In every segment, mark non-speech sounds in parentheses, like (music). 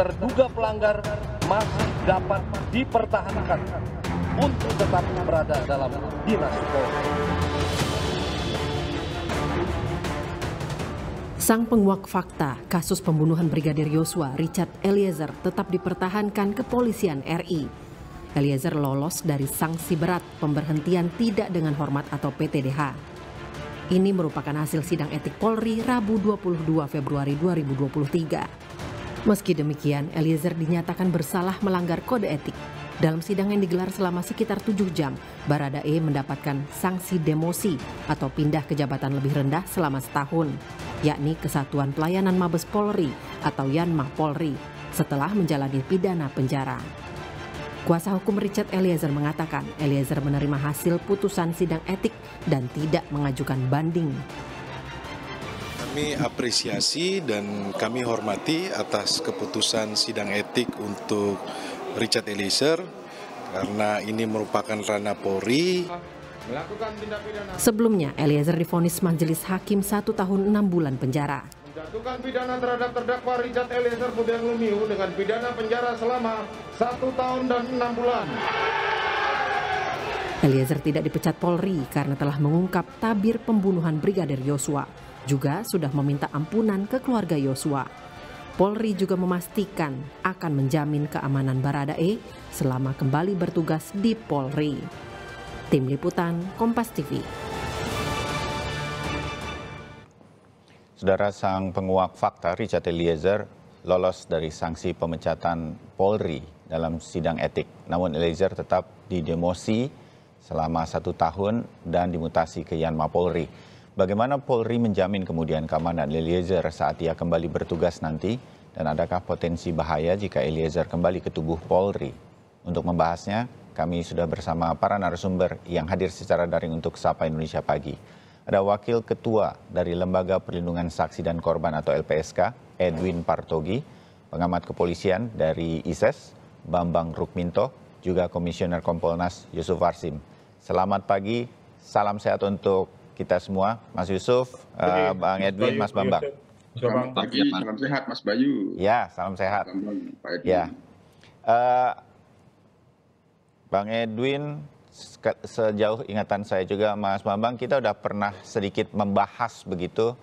terduga pelanggar masih dapat dipertahankan untuk tetap berada dalam dinas Polri. Sang penguak fakta kasus pembunuhan Brigadir Yosua Richard Eliezer tetap dipertahankan kepolisian RI. Eliezer lolos dari sanksi berat pemberhentian tidak dengan hormat atau PTDH. Ini merupakan hasil sidang etik Polri Rabu 22 Februari 2023. Meski demikian, Eliezer dinyatakan bersalah melanggar kode etik. Dalam sidang yang digelar selama sekitar tujuh jam, Baradae mendapatkan sanksi demosi atau pindah ke jabatan lebih rendah selama setahun, yakni Kesatuan Pelayanan Mabes Polri atau Yanma Polri, setelah menjalani pidana penjara. Kuasa hukum Richard Eliezer mengatakan Eliezer menerima hasil putusan sidang etik dan tidak mengajukan banding. Kami apresiasi dan kami hormati atas keputusan sidang etik untuk Richard Eliezer karena ini merupakan ranah Polri. Sebelumnya, Eliezer difonis majelis hakim satu tahun enam bulan penjara. Menjatuhkan pidana terhadap terdakwa Richard Eliezer Budiang Lumiu dengan pidana penjara selama satu tahun dan enam bulan. Eliezer tidak dipecat Polri karena telah mengungkap tabir pembunuhan Brigadir Yosua juga sudah meminta ampunan ke keluarga Yosua. Polri juga memastikan akan menjamin keamanan Baradae selama kembali bertugas di Polri. Tim Liputan Kompas TV. Saudara sang penguak fakta Richard Eliezer lolos dari sanksi pemecatan Polri dalam sidang etik. Namun Eliezer tetap didemosi selama satu tahun dan dimutasi ke Yanma Polri. Bagaimana Polri menjamin kemudian keamanan Eliezer saat ia kembali bertugas nanti? Dan adakah potensi bahaya jika Eliezer kembali ke tubuh Polri? Untuk membahasnya, kami sudah bersama para narasumber yang hadir secara daring untuk Sapa Indonesia Pagi. Ada Wakil Ketua dari Lembaga Perlindungan Saksi dan Korban atau LPSK, Edwin Partogi, pengamat kepolisian dari ISES, e Bambang Rukminto, juga Komisioner Kompolnas Yusuf Warsim. Selamat pagi, salam sehat untuk kita semua, Mas Yusuf, eh, Oke, Bang Edwin, Mas, Bayu, Mas Bambang. Selamat pagi, salam sehat Mas Bayu. Ya, salam sehat. Ya. Uh, Bang Edwin, sejauh ingatan saya juga Mas Bambang, kita sudah pernah sedikit membahas begitu.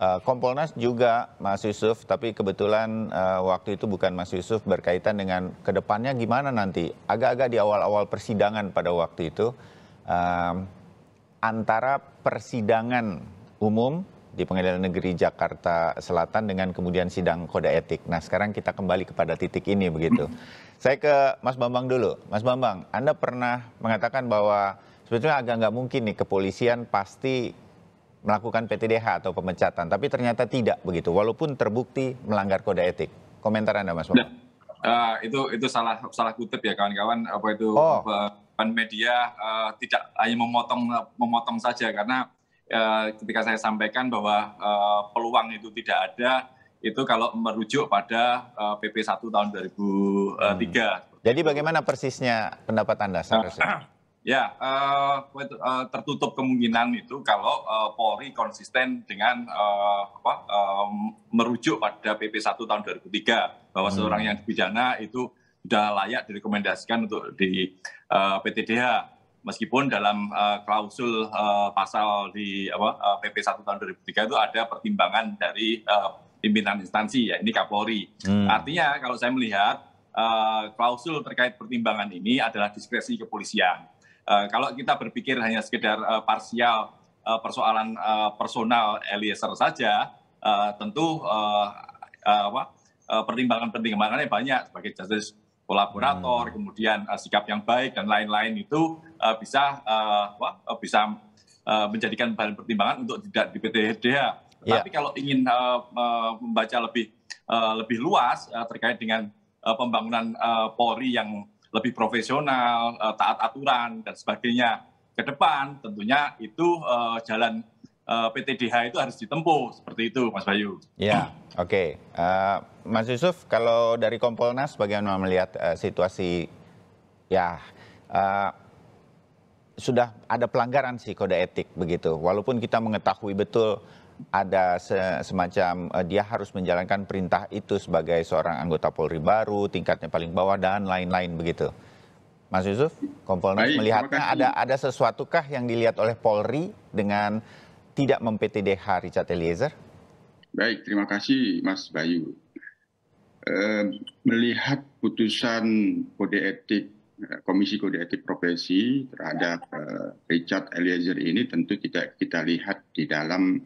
Uh, Kompolnas juga Mas Yusuf, tapi kebetulan uh, waktu itu bukan Mas Yusuf berkaitan dengan kedepannya gimana nanti. Agak-agak di awal-awal persidangan pada waktu itu. Uh, antara persidangan umum di Pengadilan Negeri Jakarta Selatan dengan kemudian sidang kode etik. Nah, sekarang kita kembali kepada titik ini begitu. Saya ke Mas Bambang dulu. Mas Bambang, Anda pernah mengatakan bahwa sebetulnya agak nggak mungkin nih kepolisian pasti melakukan PTDH atau pemecatan, tapi ternyata tidak begitu, walaupun terbukti melanggar kode etik. Komentar Anda, Mas Bambang. uh, itu itu salah salah kutip ya kawan-kawan apa itu oh. apa, depan media uh, tidak hanya memotong memotong saja karena uh, ketika saya sampaikan bahwa uh, peluang itu tidak ada itu kalau merujuk pada uh, PP 1 tahun 2003. Hmm. Jadi bagaimana persisnya pendapat Anda seharusnya? (clears throat) Ya, tertutup kemungkinan itu kalau uh, Polri konsisten dengan uh, apa, uh, merujuk pada PP 1 tahun 2003 bahwa hmm. seorang yang dipidana itu sudah layak direkomendasikan untuk di uh, eh, PTDH meskipun dalam uh, klausul uh, pasal di apa, uh, PP 1 tahun 2003 itu ada pertimbangan dari uh, pimpinan instansi ya ini Kapolri. Hmm. Artinya kalau saya melihat uh, klausul terkait pertimbangan ini adalah diskresi kepolisian. Uh, kalau kita berpikir hanya sekedar uh, parsial uh, persoalan uh, personal Eliezer saja uh, tentu uh, uh, apa, pertimbangan pertimbangannya banyak sebagai justice kolaborator, hmm. kemudian uh, sikap yang baik dan lain-lain itu uh, bisa uh, eh, wah, bisa uh, menjadikan bahan pertimbangan untuk tidak di PTDA. Ya. Tapi kalau ingin uh, membaca lebih uh, lebih luas uh, terkait dengan uh, pembangunan uh, Polri yang lebih profesional, uh, taat aturan dan sebagainya ke depan, tentunya itu uh, jalan PTDH eh, itu harus ditempuh seperti itu, Mas Bayu. Ya, oke. Okay. Uh, eh, Mas Yusuf, kalau dari Kompolnas bagaimana melihat uh, situasi ya uh, sudah ada pelanggaran sih kode etik begitu. Walaupun kita mengetahui betul ada se semacam uh, dia harus menjalankan perintah itu sebagai seorang anggota Polri baru, tingkatnya paling bawah dan lain-lain begitu. Mas Yusuf, Kompolnas Baik, melihatnya ada ada sesuatukah yang dilihat oleh Polri dengan tidak mem-PTDH Richard Eliezer? Baik, terima kasih Mas Bayu. Eh, melihat putusan kode etik eh, Komisi Kode Etik Profesi terhadap eh, Richard Eliezer ini tentu tidak kita lihat di dalam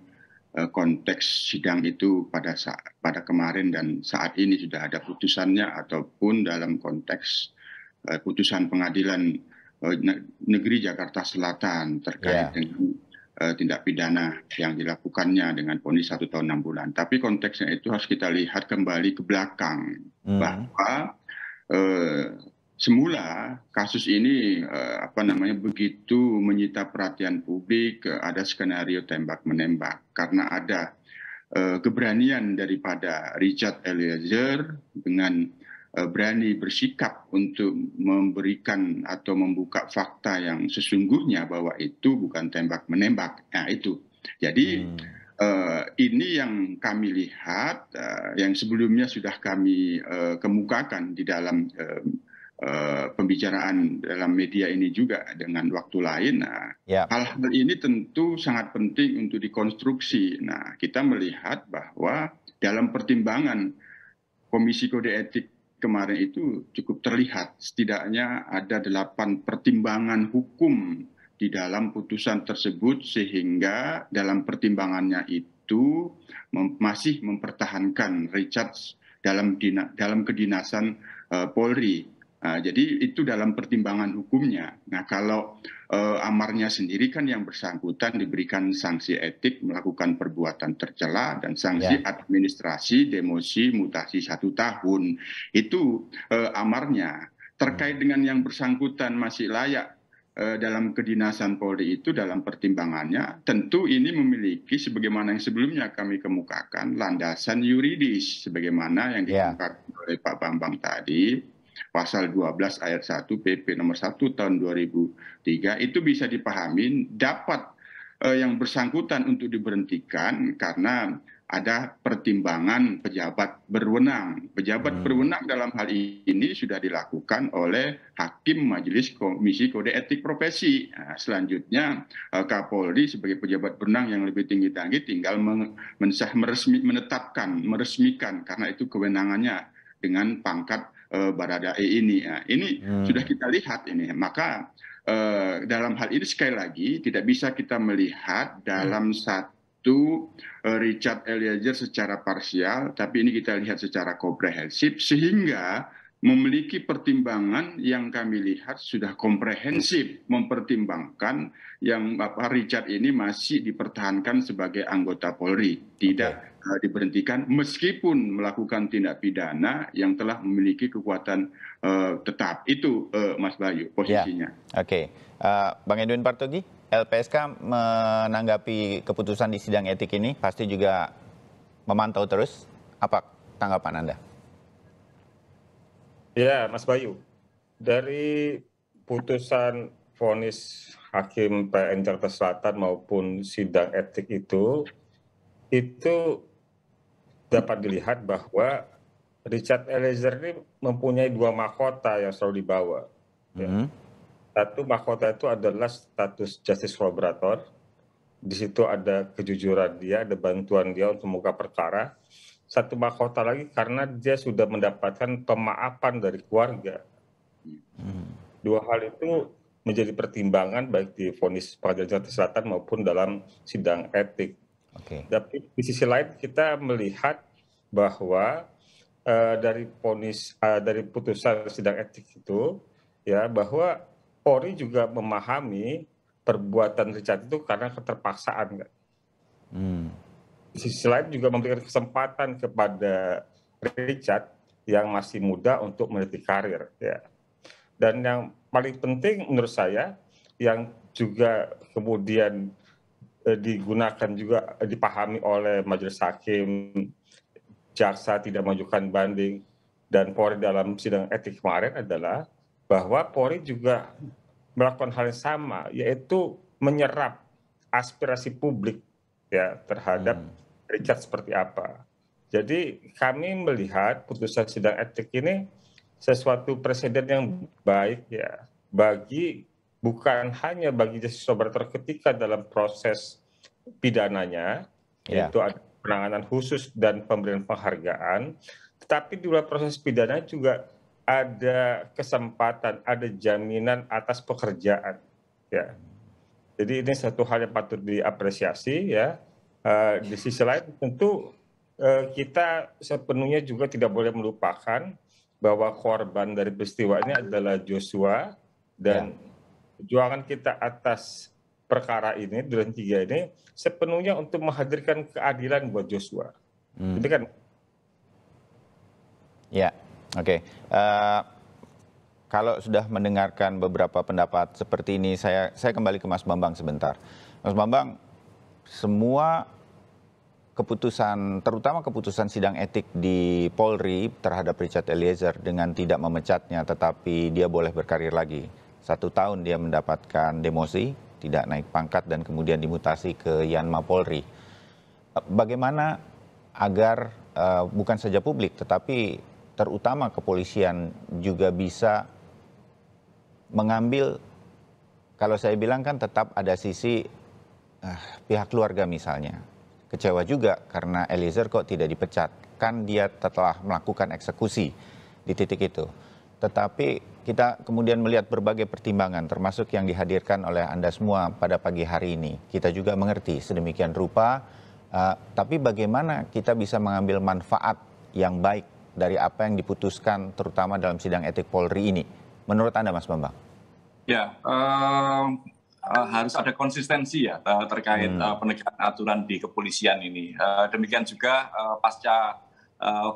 konteks sidang itu pada saat, pada kemarin dan saat ini sudah ada putusannya ataupun dalam konteks putusan pengadilan negeri Jakarta Selatan terkait yeah. dengan Eh, tindak pidana yang dilakukannya dengan ponis satu tahun enam bulan. Tapi konteksnya itu harus kita lihat kembali ke belakang hmm. bahwa uh, semula kasus ini eh, apa namanya begitu menyita perhatian publik eh, ada skenario tembak menembak karena ada eh, keberanian daripada Richard Eliezer dengan Eh, berani bersikap untuk memberikan atau membuka fakta yang sesungguhnya bahwa itu bukan tembak menembak. Nah itu. Jadi hmm. uh, ini yang kami lihat, uh, yang sebelumnya sudah kami uh, kemukakan di dalam uh, Uh, pembicaraan dalam media ini juga dengan waktu lain. Nah, yeah. hal ini tentu sangat penting untuk dikonstruksi. Nah, kita melihat bahwa dalam pertimbangan Komisi Kode Etik kemarin itu cukup terlihat setidaknya ada delapan pertimbangan hukum di dalam putusan tersebut sehingga dalam pertimbangannya itu mem masih mempertahankan Richard dalam dalam kedinasan uh, Polri Nah, jadi itu dalam pertimbangan hukumnya. Nah, kalau eh, amarnya sendiri kan yang bersangkutan diberikan sanksi etik melakukan perbuatan tercela dan sanksi ya. administrasi demosi mutasi satu tahun. Itu eh, amarnya. Terkait dengan yang bersangkutan masih layak eh, dalam kedinasan Polri itu dalam pertimbangannya tentu ini memiliki sebagaimana yang sebelumnya kami kemukakan landasan yuridis sebagaimana yang ya. dikemukakan ya. oleh Pak Bambang tadi pasal 12 ayat 1 PP nomor 1 tahun 2003 itu bisa dipahami dapat eh, yang bersangkutan untuk diberhentikan karena ada pertimbangan pejabat berwenang. Pejabat hmm. berwenang dalam hal ini sudah dilakukan oleh hakim Majelis Komisi Kode Etik Profesi. Nah, selanjutnya eh, Kapolri sebagai pejabat berwenang yang lebih tinggi tinggi tinggal mensah meresmi, menetapkan, meresmikan karena itu kewenangannya dengan pangkat Eh, Baradae ini. Ya. Ini hmm. sudah kita lihat ini. Maka eh, dalam hal ini sekali lagi tidak bisa kita melihat hmm. dalam hmm. satu eh, Richard Eliezer secara parsial, tapi ini kita lihat secara komprehensif sehingga memiliki pertimbangan yang kami lihat sudah komprehensif mempertimbangkan yang Bapak Richard ini masih dipertahankan sebagai anggota Polri, tidak okay. Eh, diberhentikan meskipun melakukan tindak pidana yang telah memiliki kekuatan uh, tetap. Itu uh, Mas Bayu posisinya. Yeah. Oke. Okay. Uh, Bang Edwin Partogi, LPSK menanggapi keputusan di sidang etik ini pasti juga memantau terus. Apa tanggapan Anda? Ya, Mas Bayu. Dari putusan vonis Hakim PN Jakarta Selatan maupun sidang etik itu, itu dapat dilihat bahwa Richard Eliezer ini mempunyai dua mahkota yang selalu dibawa. Ya. -hmm. Satu mahkota itu adalah status justice collaborator. Di situ ada kejujuran dia, ada bantuan dia untuk membuka perkara satu mahkota lagi karena dia sudah mendapatkan pemaafan dari keluarga. Hmm. Dua hal itu menjadi pertimbangan baik di vonis pengadilan Jakarta Selatan maupun dalam sidang etik. Okay. Tapi di sisi lain kita melihat bahwa uh, dari vonis uh, eh, dari putusan sidang etik itu ya bahwa Polri juga memahami perbuatan Richard itu karena keterpaksaan Hmm sisi lain juga memberikan kesempatan kepada Richard yang masih muda untuk meniti karir ya. Dan yang paling penting menurut saya yang juga kemudian eh, digunakan juga eh, dipahami oleh majelis hakim jaksa tidak mengajukan banding dan Polri dalam sidang etik kemarin adalah bahwa Polri juga melakukan hal yang sama yaitu menyerap aspirasi publik ya terhadap hmm Richard seperti apa. Jadi kami melihat putusan sidang etik ini sesuatu presiden yang baik ya bagi bukan hanya bagi justice collaborator ketika dalam proses pidananya yeah. yaitu penanganan khusus dan pemberian penghargaan, tetapi di luar proses pidana juga ada kesempatan, ada jaminan atas pekerjaan. Ya, jadi ini satu hal yang patut diapresiasi ya. Uh, di sisi lain tentu uh, kita sepenuhnya juga tidak boleh melupakan bahwa korban dari peristiwa ini adalah Joshua dan ya. perjuangan kita atas perkara ini Duren tiga ini sepenuhnya untuk menghadirkan keadilan buat Joshua. Hmm. Jadi gitu kan Ya, oke. Okay. Uh, eh, kalau sudah mendengarkan beberapa pendapat seperti ini, saya saya kembali ke Mas Bambang sebentar. Mas Bambang, semua keputusan terutama keputusan sidang etik di Polri terhadap Richard Eliezer dengan tidak memecatnya tetapi dia boleh berkarir lagi. Satu tahun dia mendapatkan demosi, tidak naik pangkat dan kemudian dimutasi ke Yanma Polri. Bagaimana agar uh, bukan saja publik tetapi terutama kepolisian juga bisa mengambil kalau saya bilang kan tetap ada sisi Ah, pihak keluarga misalnya kecewa juga karena Eliezer kok tidak dipecat. Kan dia telah melakukan eksekusi di titik itu. Tetapi kita kemudian melihat berbagai pertimbangan termasuk yang dihadirkan oleh Anda semua pada pagi hari ini. Kita juga mengerti sedemikian rupa uh, tapi bagaimana kita bisa mengambil manfaat yang baik dari apa yang diputuskan terutama dalam sidang etik Polri ini. Menurut Anda Mas Bambang? Ya, um uh, harus ada konsistensi ya eh, terkait hmm. uh, penegakan aturan di kepolisian ini. Uh, demikian juga uh, pasca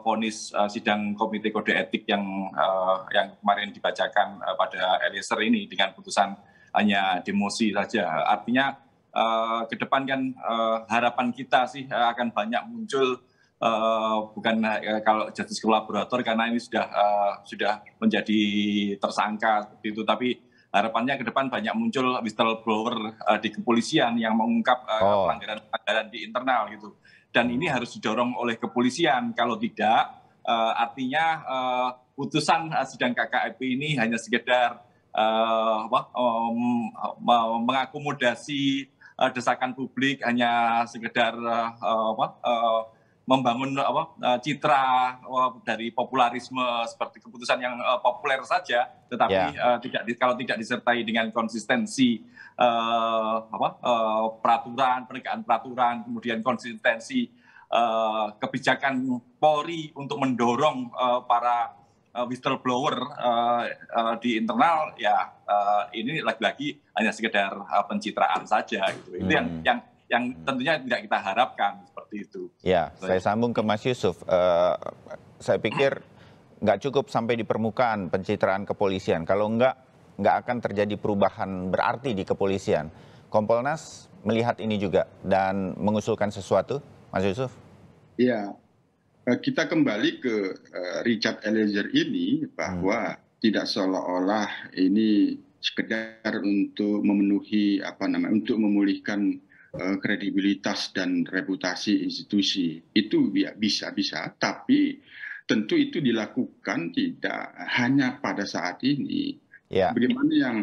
vonis uh, sidang Komite Kode Etik yang uh, yang kemarin dibacakan uh, pada Eliezer ini dengan putusan hanya demosi saja. Artinya uh, ke depan kan uh, harapan kita sih uh, akan banyak muncul uh, bukan uh, kalau justice kolaborator karena ini sudah uh, sudah menjadi tersangka itu tapi harapannya ke depan banyak muncul whistleblower uh, di kepolisian yang mengungkap uh, oh. pelanggaran di internal gitu. Dan ini harus didorong oleh kepolisian. Kalau tidak, uh, artinya uh, putusan uh, sidang KKP ini hanya sekedar uh, wah, um, mengakomodasi uh, desakan publik, hanya sekedar uh, uh, membangun apa eh, citra eh, dari popularisme seperti keputusan yang eh, populer saja tetapi yeah. Ya. tidak kalau tidak disertai dengan konsistensi uh, apa uh, peraturan penegakan peraturan kemudian konsistensi uh, kebijakan Polri untuk mendorong uh, para uh, whistleblower uh, uh, di internal ya uh, ini lagi-lagi hanya sekedar uh, pencitraan saja gitu. Itu yang hmm. yang yang hmm. tentunya tidak kita harapkan seperti itu. Ya, saya, saya sambung ke Mas Yusuf. Uh, saya pikir nggak cukup sampai di permukaan pencitraan kepolisian. Kalau nggak, nggak akan terjadi perubahan berarti di kepolisian. Kompolnas melihat ini juga dan mengusulkan sesuatu, Mas Yusuf? Iya, kita kembali ke eh, Richard Eliezer ini bahwa hmm. tidak seolah-olah ini sekedar untuk memenuhi apa namanya untuk memulihkan Eh, kredibilitas dan reputasi institusi itu ya, bisa-bisa, tapi tentu itu dilakukan tidak hanya pada saat ini. Ya. Bagaimana yang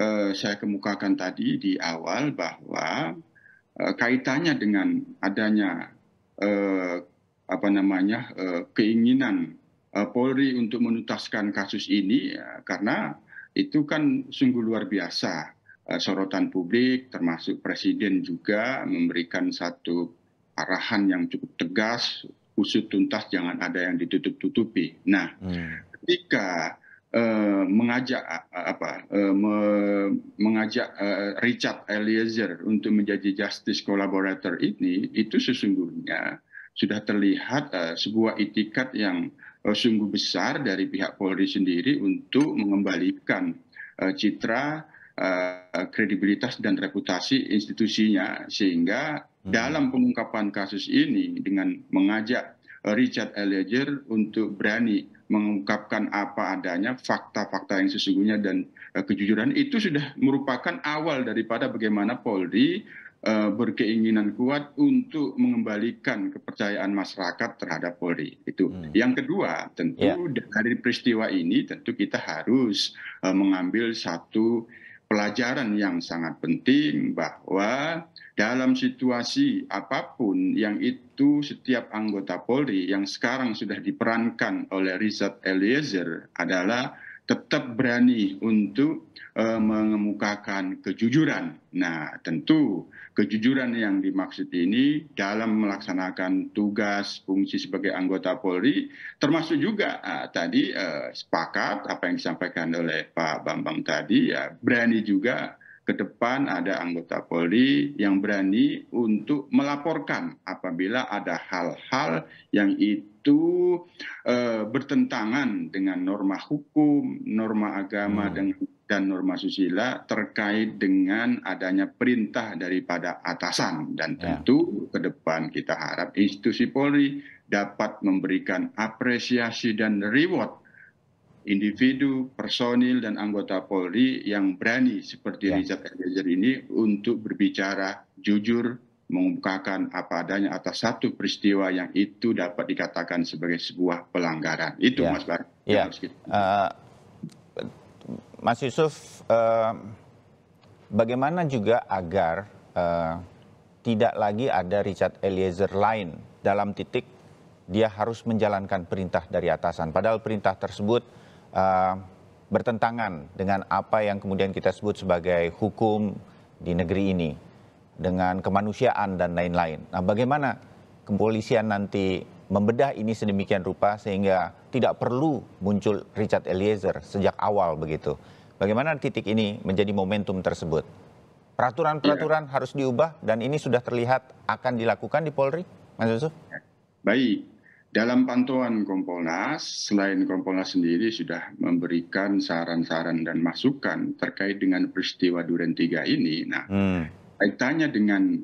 uh, saya kemukakan tadi di awal bahwa uh, kaitannya dengan adanya uh, apa namanya uh, keinginan uh, Polri untuk menuntaskan kasus ini ya, karena itu kan sungguh luar biasa Eh, sorotan publik termasuk presiden juga memberikan satu arahan yang cukup tegas usut tuntas jangan ada yang ditutup tutupi. Nah, hmm. ketika uh, mengajak apa uh, me mengajak Richard Eliezer untuk menjadi justice collaborator ini itu sesungguhnya sudah terlihat sebuah itikat yang sungguh besar dari pihak Polri sendiri untuk mengembalikan citra Eh, kredibilitas dan reputasi institusinya sehingga hmm. dalam pengungkapan kasus ini dengan mengajak Richard Eliezer untuk berani mengungkapkan apa adanya fakta-fakta yang sesungguhnya dan eh, kejujuran itu sudah merupakan awal daripada bagaimana Polri eh, berkeinginan kuat untuk mengembalikan kepercayaan masyarakat terhadap Polri itu. Hmm. Yang kedua, tentu yeah. dari peristiwa ini tentu kita harus uh, mengambil satu pelajaran yang sangat penting bahwa dalam situasi apapun yang itu setiap anggota Polri yang sekarang sudah diperankan oleh Richard Eliezer adalah tetap berani untuk uh, mengemukakan kejujuran. Nah, tentu kejujuran yang dimaksud ini dalam melaksanakan tugas fungsi sebagai anggota Polri, termasuk juga uh, tadi uh, sepakat apa yang disampaikan oleh Pak Bambang tadi, ya berani juga ke depan ada anggota polri yang berani untuk melaporkan apabila ada hal-hal yang itu e, bertentangan dengan norma hukum, norma agama hmm. dan, dan norma susila terkait dengan adanya perintah daripada atasan dan ya. tentu yeah. ke depan kita harap institusi Polri dapat memberikan apresiasi dan reward individu, personil, dan anggota Polri yang berani seperti ya. Richard Eliezer ini untuk berbicara jujur, mengungkapkan apa adanya atas satu peristiwa yang itu dapat dikatakan sebagai sebuah pelanggaran. Itu ya. Mas Bar. Ya. uh, Mas Yusuf, uh, bagaimana juga agar uh, tidak lagi ada Richard Eliezer lain dalam titik dia harus menjalankan perintah dari atasan. Padahal perintah tersebut Eh, bertentangan dengan apa yang kemudian kita sebut sebagai hukum di negeri ini dengan kemanusiaan dan lain-lain. Nah, bagaimana kepolisian nanti membedah ini sedemikian rupa sehingga tidak perlu muncul Richard Eliezer sejak awal begitu. Bagaimana titik ini menjadi momentum tersebut? Peraturan-peraturan ya. harus diubah dan ini sudah terlihat akan dilakukan di Polri, Mas Yusuf? Baik, dalam pantauan Kompolnas, selain Kompolnas sendiri sudah memberikan saran-saran dan masukan terkait dengan peristiwa Duren Tiga ini. Nah, hmm. kaitannya dengan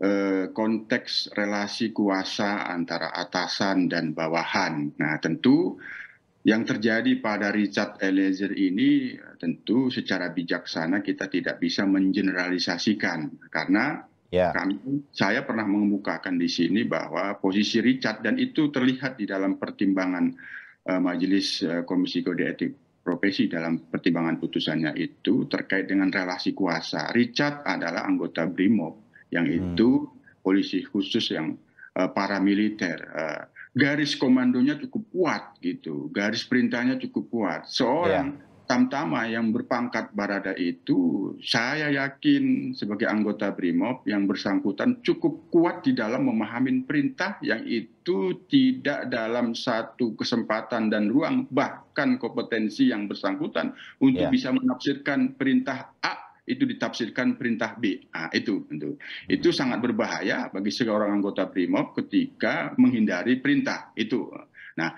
eh, konteks relasi kuasa antara atasan dan bawahan. Nah, tentu yang terjadi pada Richard Eliezer ini tentu secara bijaksana kita tidak bisa mengeneralisasikan karena Ya. kami saya pernah mengemukakan di sini bahwa posisi richard dan itu terlihat di dalam pertimbangan eh, majelis eh, komisi kode etik profesi dalam pertimbangan putusannya itu terkait dengan relasi kuasa richard adalah anggota brimob yang hmm. itu polisi khusus yang uh, paramiliter uh, garis komandonya cukup kuat gitu garis perintahnya cukup kuat seorang yeah tamtama yang berpangkat barada itu saya yakin sebagai anggota BRIMOB yang bersangkutan cukup kuat di dalam memahami perintah yang itu tidak dalam satu kesempatan dan ruang bahkan kompetensi yang bersangkutan untuk ya. bisa menafsirkan perintah A itu ditafsirkan perintah B. Nah, itu itu. Itu hmm. sangat berbahaya bagi seorang anggota BRIMOB ketika menghindari perintah itu. Nah,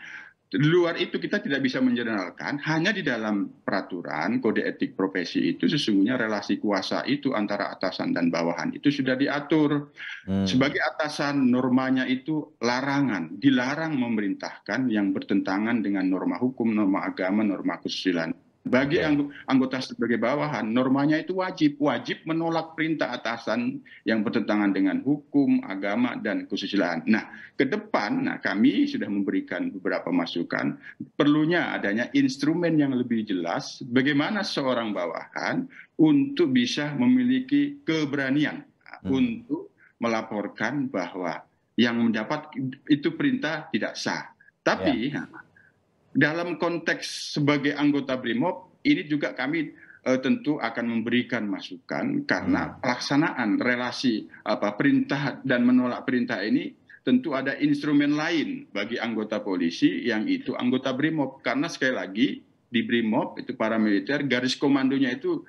di luar itu kita tidak bisa menjeneralkan hanya di dalam peraturan kode etik profesi itu sesungguhnya relasi kuasa itu antara atasan dan bawahan itu sudah diatur hmm. sebagai atasan normanya itu larangan dilarang memerintahkan yang bertentangan dengan norma hukum norma agama norma kesusilaan bagi ya. anggota sebagai bawahan, normanya itu wajib, wajib menolak perintah atasan yang bertentangan dengan hukum, agama, dan kesusilaan. Nah, ke depan, nah kami sudah memberikan beberapa masukan. Perlunya adanya instrumen yang lebih jelas bagaimana seorang bawahan untuk bisa memiliki keberanian hmm. untuk melaporkan bahwa yang mendapat itu perintah tidak sah. Tapi ya. Nah, dalam konteks sebagai anggota brimob ini juga kami eh, tentu akan memberikan masukan karena hmm. pelaksanaan relasi apa perintah dan menolak perintah ini tentu ada instrumen lain bagi anggota polisi yang itu anggota brimob karena sekali lagi di brimob itu para militer garis komandonya itu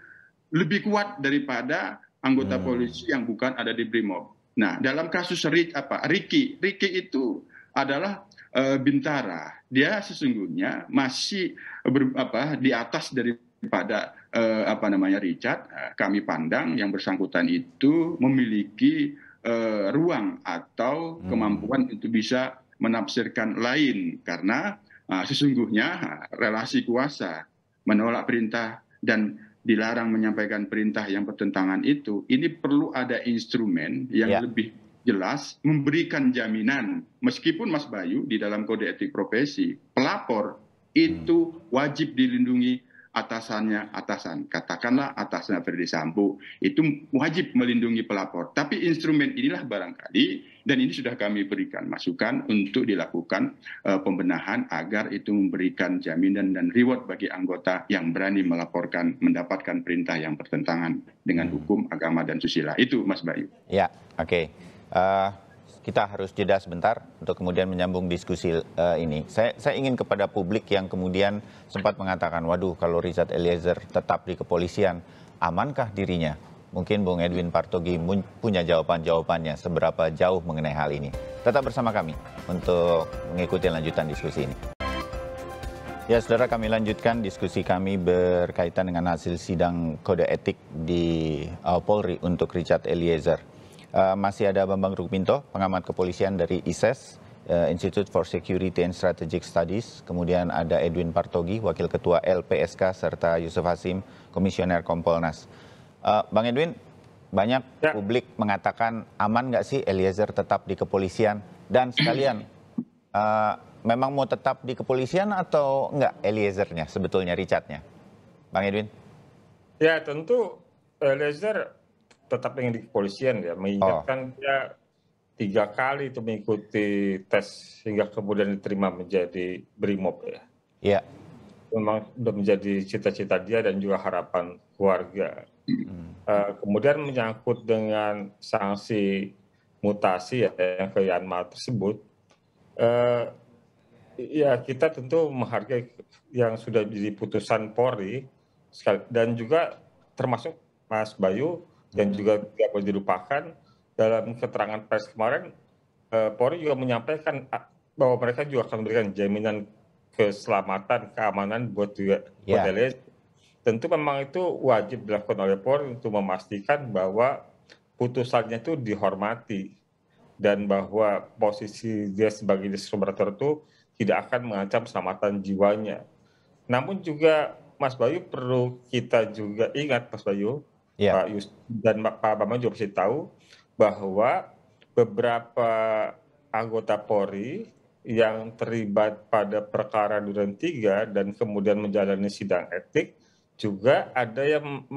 lebih kuat daripada anggota hmm. polisi yang bukan ada di brimob. Nah, dalam kasus Rick, apa Ricky, Ricky itu adalah Eh, Bintara dia sesungguhnya masih ber, apa di atas daripada eh, apa namanya Richard eh, kami pandang yang bersangkutan itu memiliki eh, ruang atau hmm. kemampuan hmm. untuk bisa menafsirkan lain karena eh, sesungguhnya eh, relasi kuasa menolak perintah dan dilarang menyampaikan perintah yang bertentangan itu ini perlu ada instrumen yang ya. lebih jelas memberikan jaminan meskipun Mas Bayu di dalam kode etik profesi pelapor itu hmm. wajib dilindungi atasannya atasan katakanlah atasnya Ferdi Sambo itu wajib melindungi pelapor tapi instrumen inilah barangkali dan ini sudah kami berikan masukan untuk dilakukan uh, pembenahan agar itu memberikan jaminan dan reward bagi anggota yang berani melaporkan mendapatkan perintah yang bertentangan dengan hmm. hukum agama dan susila itu Mas Bayu ya oke okay uh, kita harus jeda sebentar untuk kemudian menyambung diskusi uh, ini. Saya, saya ingin kepada publik yang kemudian sempat mengatakan, waduh kalau Rizat Eliezer tetap di kepolisian, amankah dirinya? Mungkin Bung Edwin Partogi punya jawaban-jawabannya seberapa jauh mengenai hal ini. Tetap bersama kami untuk mengikuti lanjutan diskusi ini. Ya, saudara kami lanjutkan diskusi kami berkaitan dengan hasil sidang kode etik di uh, Polri untuk Richard Eliezer. Eh, masih ada Bambang Rukminto, pengamat kepolisian dari ISES, e eh, Institute for Security and Strategic Studies, kemudian ada Edwin Partogi, Wakil Ketua LPSK, serta Yusuf Hasim, Komisioner Kompolnas. Uh, Bang Edwin, banyak ya. publik mengatakan aman nggak sih Eliezer tetap di kepolisian dan sekalian uh, memang mau tetap di kepolisian atau nggak Eliezernya sebetulnya Richardnya, Bang Edwin? Ya tentu Eliezer tetap ingin di kepolisian ya mengingatkan oh. dia tiga kali itu mengikuti tes hingga kemudian diterima menjadi brimob ya. Iya. Memang sudah menjadi cita-cita dia dan juga harapan keluarga. Hmm. Uh, kemudian menyangkut dengan sanksi mutasi ya yang ke Yanma tersebut, uh, ya kita tentu menghargai yang sudah jadi putusan Polri dan juga termasuk Mas Bayu dan juga tidak boleh dilupakan dalam keterangan pers kemarin eh, Polri juga menyampaikan bahwa mereka juga akan memberikan jaminan keselamatan keamanan buat juga yeah. modelnya. Tentu memang itu wajib dilakukan oleh Polri untuk memastikan bahwa putusannya itu dihormati dan bahwa posisi dia sebagai distributor itu tidak akan mengancam keselamatan jiwanya. Namun juga Mas Bayu perlu kita juga ingat Mas Bayu yeah. Pak Yus dan Pak Bambang juga pasti tahu bahwa beberapa anggota Polri yang terlibat pada perkara Duren 3 dan kemudian menjalani sidang etik juga ada yang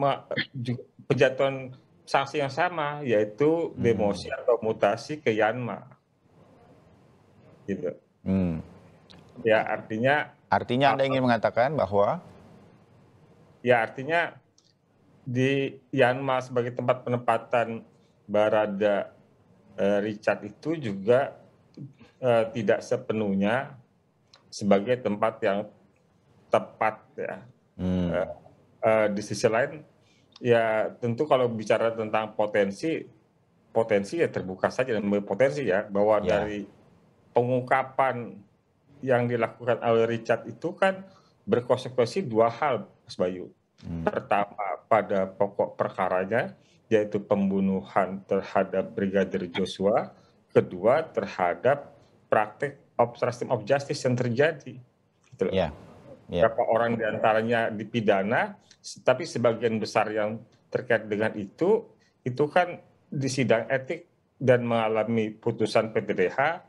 penjatuhan sanksi yang sama yaitu hmm. demosi hmm. atau mutasi ke Yanma. Gitu. Hmm. Ya artinya artinya Anda ingin mengatakan bahwa ya artinya di Yanma sebagai tempat penempatan Barada eh, Richard itu juga eh, tidak sepenuhnya sebagai tempat yang tepat ya. Hmm. Eh, eh, di sisi lain ya tentu kalau bicara tentang potensi potensi ya terbuka saja dan potensi ya bahwa yeah. dari pengungkapan yang dilakukan oleh Richard itu kan berkonsekuensi dua hal Mas Bayu. Hmm. Pertama pada pokok perkaranya yaitu pembunuhan terhadap Brigadir Joshua, kedua terhadap praktik obstruction of justice yang terjadi. Gitu Yeah. Yeah. Iya, iya. Berapa orang diantaranya dipidana, tapi sebagian besar yang terkait dengan itu, itu kan di sidang etik dan mengalami putusan PBDH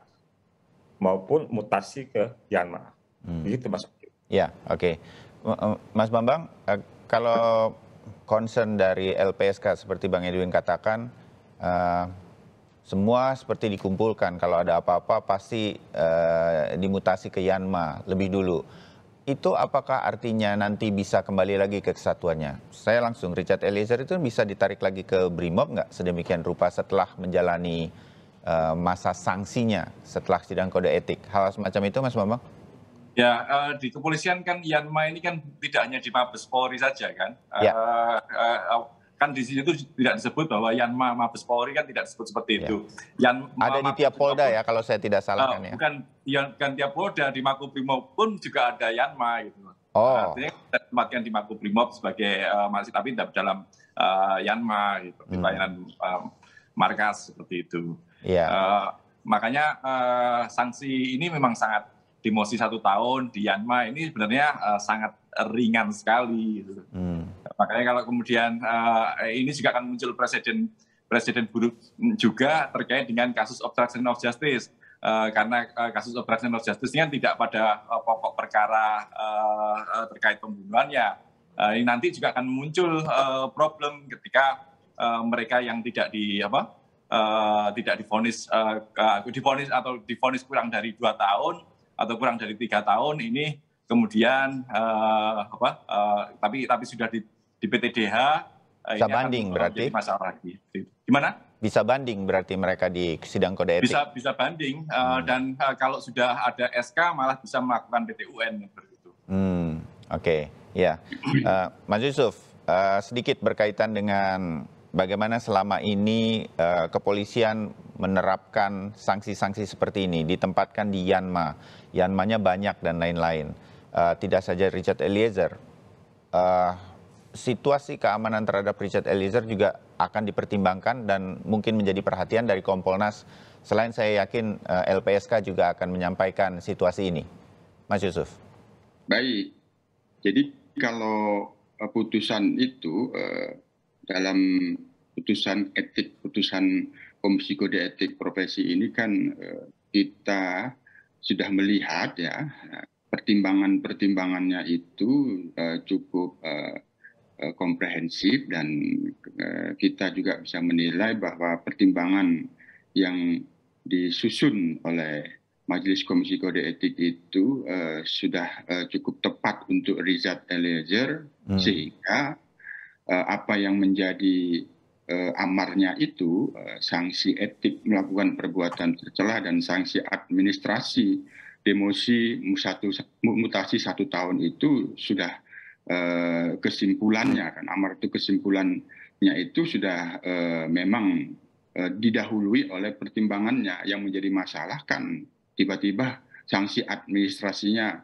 maupun mutasi ke Yana, Hmm. Begitu Mas. Ya, oke. Okay. Mas Bambang, eh, kalau concern dari LPSK seperti Bang Edwin katakan uh, semua seperti dikumpulkan kalau ada apa-apa pasti uh, dimutasi ke Yanma lebih dulu. Itu apakah artinya nanti bisa kembali lagi ke kesatuannya? Saya langsung Richard Eliezer itu bisa ditarik lagi ke Brimob nggak sedemikian rupa setelah menjalani uh, masa sanksinya setelah sidang kode etik. Hal semacam itu Mas Bambang? Ya, uh, di kepolisian kan Yanma ini kan tidak hanya di Mabes Polri saja kan. Ya. Uh, uh, kan di situ tidak disebut bahwa Yanma Mabes Polri kan tidak disebut seperti ya. itu. ada di tiap Polda ya kalau saya tidak salah uh, kan ya. Bukan ya, bukan tiap Polda di Makobrimob pun juga ada Yanma gitu. Oh. Artinya kita tempatkan di Makobrimob sebagai uh, masih tapi tidak dalam uh, Yanma gitu, hmm. di layanan uh, markas seperti itu. Iya. Uh, makanya uh, sanksi ini memang sangat mosi satu tahun di Yanma ini sebenarnya uh, sangat ringan sekali. Gitu. Hmm. Makanya kalau kemudian uh, ini juga akan muncul presiden presiden buruk juga terkait dengan kasus obstruction of justice. Uh, karena uh, kasus obstruction of justice ini kan tidak pada uh, pokok perkara uh, terkait pembunuhannya. Uh, ini nanti juga akan muncul uh, problem ketika uh, mereka yang tidak di apa uh, tidak difonis uh, difonis atau difonis kurang dari dua tahun atau kurang dari tiga tahun ini kemudian eh, apa eh, tapi tapi sudah di, di PTDH eh, bisa banding berarti masalah lagi gimana bisa banding berarti mereka di sidang kode etik bisa bisa banding eh, hmm. dan uh, kalau sudah ada SK malah bisa melakukan PTUN seperti itu hmm oke okay. ya yeah. uh, Mas Yusuf uh, sedikit berkaitan dengan bagaimana selama ini uh, kepolisian menerapkan sanksi-sanksi seperti ini, ditempatkan di Yanma, Yanmanya banyak dan lain-lain. Uh, tidak saja Richard Eliezer, uh, situasi keamanan terhadap Richard Eliezer juga akan dipertimbangkan dan mungkin menjadi perhatian dari Kompolnas. Selain saya yakin uh, LPSK juga akan menyampaikan situasi ini. Mas Yusuf. Baik, jadi kalau putusan itu dalam putusan etik, putusan Komisi Kode Etik Profesi ini kan eh, kita sudah melihat ya pertimbangan-pertimbangannya itu eh, cukup eh, komprehensif dan kita juga bisa menilai bahwa pertimbangan yang disusun oleh Majelis Komisi Kode Etik itu uh, sudah uh, cukup tepat untuk Rizat Eliezer hmm. sehingga Eh, apa yang menjadi eh, amarnya itu eh, sanksi etik melakukan perbuatan tercela dan sanksi administrasi demosi mutasi satu tahun itu sudah kesimpulannya dan amar itu kesimpulannya itu sudah memang didahului oleh pertimbangannya yang menjadi masalah kan tiba-tiba sanksi administrasinya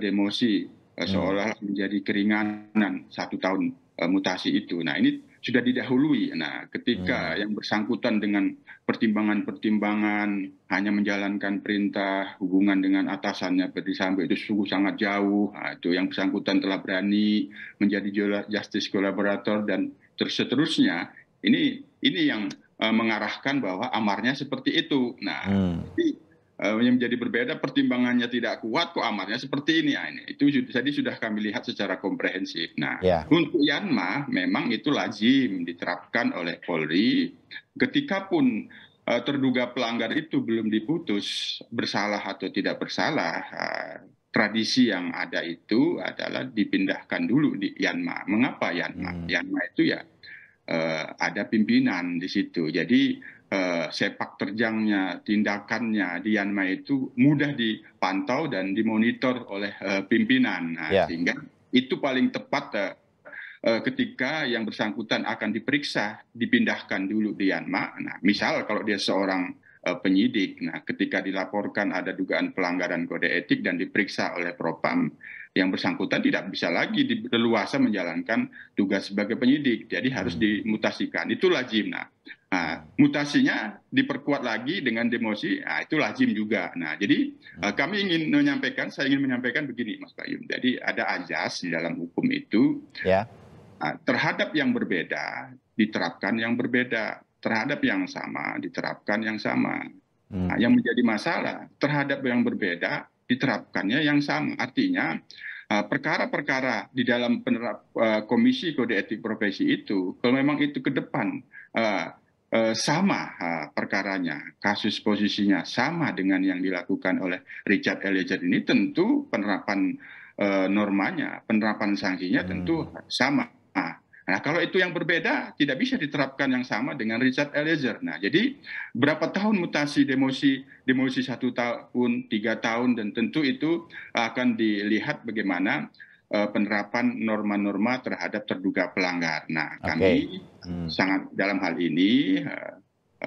demosi hmm. seolah menjadi keringanan satu tahun Eh, mutasi itu. Nah ini sudah didahului. Nah ketika hmm. yang bersangkutan dengan pertimbangan-pertimbangan hanya menjalankan perintah hubungan dengan atasannya Ferdi Sambo itu sungguh sangat jauh. Nah, itu yang bersangkutan telah berani menjadi justice collaborator dan terus seterusnya. Ini ini yang eh, mengarahkan bahwa amarnya seperti itu. Nah, hmm. Eh, yang menjadi berbeda pertimbangannya tidak kuat kok amarnya seperti ini. ya ini itu tadi sudah kami lihat secara komprehensif. Nah, ya. untuk Yanma memang itu lazim diterapkan oleh Polri ketika pun uh, terduga pelanggar itu belum diputus bersalah atau tidak bersalah. Uh, tradisi yang ada itu adalah dipindahkan dulu di Yanma. Mengapa Yanma? Hmm. Yanma itu ya uh, ada pimpinan di situ. Jadi Eh, sepak terjangnya, tindakannya di Yanma itu mudah dipantau dan dimonitor oleh uh, pimpinan. Nah, yeah. Sehingga itu paling tepat uh, ketika yang bersangkutan akan diperiksa, dipindahkan dulu di Yanma. Nah, misal kalau dia seorang uh, penyidik, nah ketika dilaporkan ada dugaan pelanggaran kode etik dan diperiksa oleh Propam, yang bersangkutan tidak bisa lagi leluasa menjalankan tugas sebagai penyidik, jadi harus hmm. dimutasikan. Itulah lazim. Nah, Nah, mutasinya diperkuat lagi dengan demosi, nah, itu lazim juga. Nah, jadi eh, hmm. kami ingin menyampaikan, saya ingin menyampaikan begini, Mas Bayu. Jadi ada ajas di dalam hukum itu ya. nah, terhadap yang berbeda diterapkan yang berbeda, terhadap yang sama diterapkan yang sama. Hmm. Nah, yang menjadi masalah terhadap yang berbeda diterapkannya yang sama. Artinya eh, perkara-perkara di dalam penerap, eh, komisi kode etik profesi itu, kalau memang itu ke depan uh, Eh, sama perkaranya, kasus posisinya sama dengan yang dilakukan oleh Richard Eliezer ini, tentu penerapan eh, normanya, penerapan sanksinya hmm. tentu sama. Nah, kalau itu yang berbeda, tidak bisa diterapkan yang sama dengan Richard Eliezer. Nah, jadi berapa tahun mutasi demosi, demosi satu tahun, tiga tahun, dan tentu itu akan dilihat bagaimana Eh, penerapan norma-norma terhadap terduga pelanggar. Nah, kami hmm. sangat dalam hal ini eh,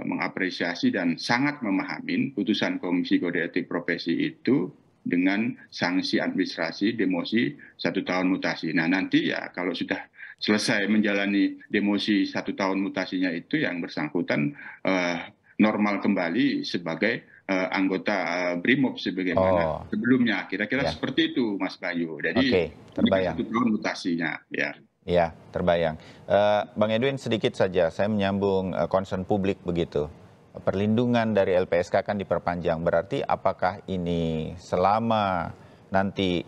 mengapresiasi dan sangat memahami putusan Komisi Kode Etik Profesi itu dengan sanksi administrasi demosi satu tahun mutasi. Nah nanti ya kalau sudah selesai menjalani demosi satu tahun mutasinya itu yang bersangkutan uh, normal kembali sebagai uh, anggota uh, BRIMOB sebagaimana oh. sebelumnya. Kira-kira ya. seperti itu, Mas Bayu. Jadi okay. terbayang. Itu mutasinya, ya. Ya, terbayang. Uh, Bang Edwin sedikit saja, saya menyambung uh, concern publik begitu. Perlindungan dari LPSK kan diperpanjang. Berarti apakah ini selama nanti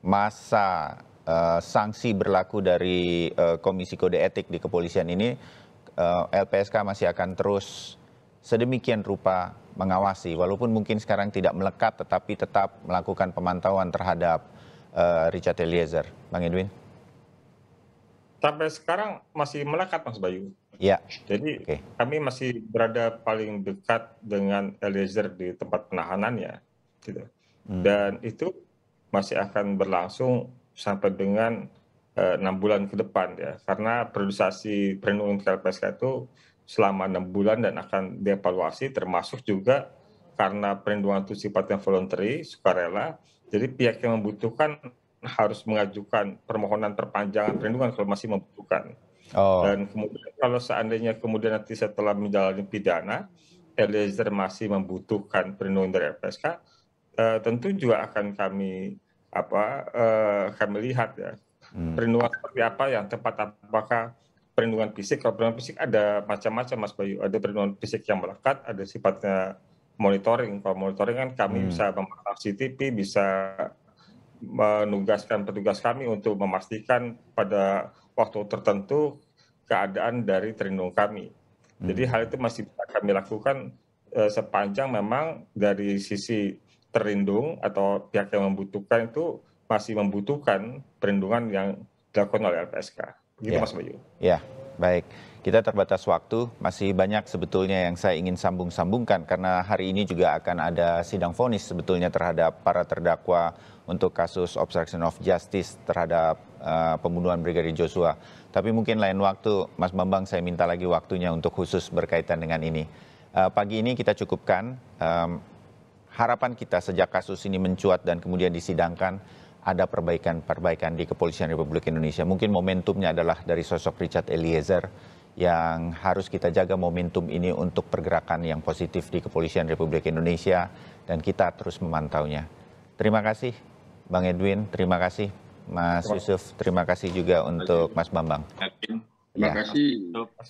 masa uh, sanksi berlaku dari uh, Komisi Kode Etik di kepolisian ini, uh, LPSK masih akan terus sedemikian rupa mengawasi walaupun mungkin sekarang tidak melekat tetapi tetap melakukan pemantauan terhadap eh, Richard Eliezer. Bang Edwin. Sampai sekarang masih melekat Mas Bayu. Ya. Jadi okay. kami masih berada paling dekat dengan Eliezer di tempat penahanannya gitu. Hmm. Dan itu masih akan berlangsung sampai dengan eh, enam uh, bulan ke depan ya karena produsasi perlindungan KLPSK itu selama enam bulan dan akan dievaluasi termasuk juga karena perlindungan itu sifatnya voluntary, sukarela. Jadi pihak yang membutuhkan harus mengajukan permohonan perpanjangan perlindungan kalau masih membutuhkan. Oh. Dan kemudian kalau seandainya kemudian nanti setelah menjalani pidana, Eliezer masih membutuhkan perlindungan dari LPSK, eh, tentu juga akan kami apa eh, kami lihat ya hmm. perlindungan seperti apa yang tepat apakah perlindungan fisik. Kalau perlindungan fisik ada macam-macam, Mas Bayu. Ada perlindungan fisik yang melekat, ada sifatnya monitoring. Kalau monitoring kan kami hmm. bisa memantau CCTV, bisa menugaskan petugas kami untuk memastikan pada waktu tertentu keadaan dari terlindung kami. Hmm. Jadi hal itu masih bisa kami lakukan eh, sepanjang memang dari sisi terlindung atau pihak yang membutuhkan itu masih membutuhkan perlindungan yang dilakukan oleh LPSK. Begitu ya. Mas Bayu. Ya, baik. Kita terbatas waktu, masih banyak sebetulnya yang saya ingin sambung-sambungkan karena hari ini juga akan ada sidang vonis sebetulnya terhadap para terdakwa untuk kasus obstruction of justice terhadap uh, pembunuhan Brigadir Joshua. Tapi mungkin lain waktu, Mas Bambang saya minta lagi waktunya untuk khusus berkaitan dengan ini. Uh, pagi ini kita cukupkan um, harapan kita sejak kasus ini mencuat dan kemudian disidangkan ada perbaikan-perbaikan di kepolisian Republik Indonesia. Mungkin momentumnya adalah dari sosok Richard Eliezer yang harus kita jaga momentum ini untuk pergerakan yang positif di kepolisian Republik Indonesia dan kita terus memantaunya. Terima kasih Bang Edwin, terima kasih Mas Yusuf, terima kasih juga untuk Mas Bambang. Terima ya. kasih. Ya.